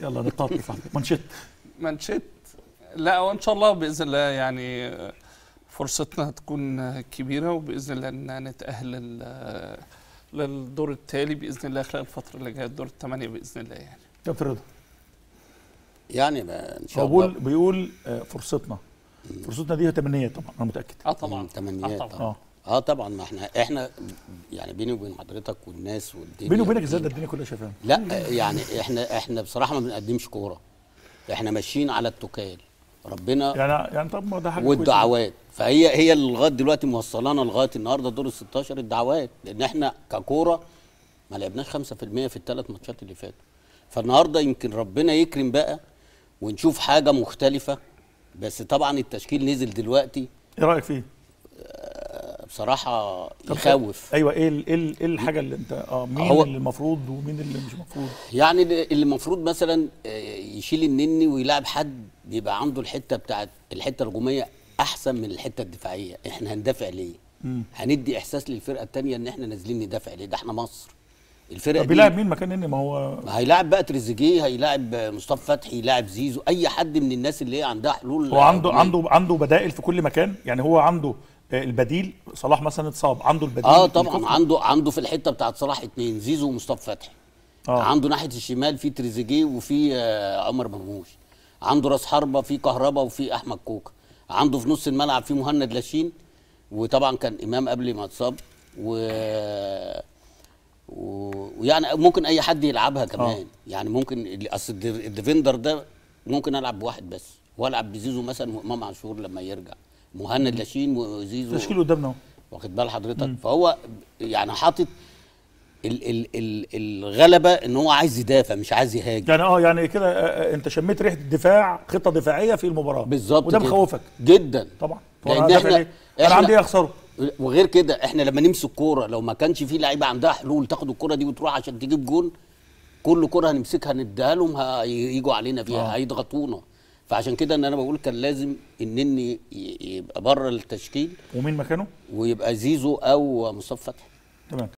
يلا نقاط مانشيت مانشيت لا وان شاء الله باذن الله يعني آه، فرصتنا هتكون كبيره وباذن الله ان نتاهل آه، للدور التالي باذن الله خلال الفتره اللي جايه الدور الثمانيه باذن الله يعني دكتور رضا يعني ان شاء الله بيقول بيقول آه، فرصتنا فرصتنا دي هي طبعا انا متاكد اه طبعا تمنيه آه طبعا, آه. اه طبعا ما احنا احنا يعني بيني وبين حضرتك والناس والدنيا بيني وبينك ازاي الدنيا كلها شايفاها لا يعني احنا احنا بصراحه ما بنقدمش كوره احنا ماشيين على التكال ربنا يعني يعني طب ما ده حاجه والدعوات فهي هي اللي لغايه دلوقتي موصلانا لغايه النهارده دور ال 16 الدعوات لان احنا ككوره ما لعبناش 5% في الثلاث ماتشات اللي فاتوا فالنهارده يمكن ربنا يكرم بقى ونشوف حاجه مختلفه بس طبعا التشكيل نزل دلوقتي ايه رايك فيه؟ بصراحه يخوف ايوه ايه إيه, ايه الحاجه اللي انت اه مين هو اللي المفروض ومين اللي مش المفروض يعني اللي المفروض مثلا آه، يشيل النني ويلعب حد بيبقى عنده الحته بتاعت الحته الهجوميه احسن من الحته الدفاعيه احنا هندافع ليه مم. هندي احساس للفرقه الثانيه ان احنا نازلين ندافع ليه ده احنا مصر الفرقه طب بيلعب مين مكان النني ما هو هيلاعب بقى تريزيجيه هيلاعب مصطفى فتحي يلاعب زيزو اي حد من الناس اللي هي عندها حلول هو عنده عنده عنده بدائل في كل مكان يعني هو عنده آه، البديل صلاح مثلا اتصاب عنده البديل اه طبعا عنده عنده في الحته بتاعت صلاح اثنين زيزو ومصطفى فتحي آه. عنده ناحيه الشمال في تريزيجيه وفي آه عمر مرموش عنده راس حربه في كهربا وفي احمد كوكا عنده في نص الملعب في مهند لاشين وطبعا كان امام قبل ما اتصاب و... و... ويعني ممكن اي حد يلعبها آه. كمان آه. يعني ممكن اصل الديفندر ده ممكن العب بواحد بس والعب بزيزو مثلا وامام عاشور لما يرجع مهند لاشين وزيزو تشكيل قدامنا واخد بال حضرتك مم. فهو يعني حاطط ال ال ال الغلبه ان هو عايز يدافع مش عايز يهاجم يعني اه يعني كده آه، آه، انت شميت ريحه الدفاع خطه دفاعيه في المباراه بالظبط وده مخوفك جدا طبعا لان احنا, احنا انا عندي ايه اخسره وغير كده احنا لما نمسك كوره لو ما كانش في لعيبه عندها حلول تاخد الكوره دي وتروح عشان تجيب جون كل كوره هنمسكها نديها لهم هيجوا علينا فيها آه. هيضغطونا فعشان كده ان انا بقول كان لازم اني يبقى بره التشكيل ومين مكانه؟ ويبقى زيزو او مصطفى فتحي تمام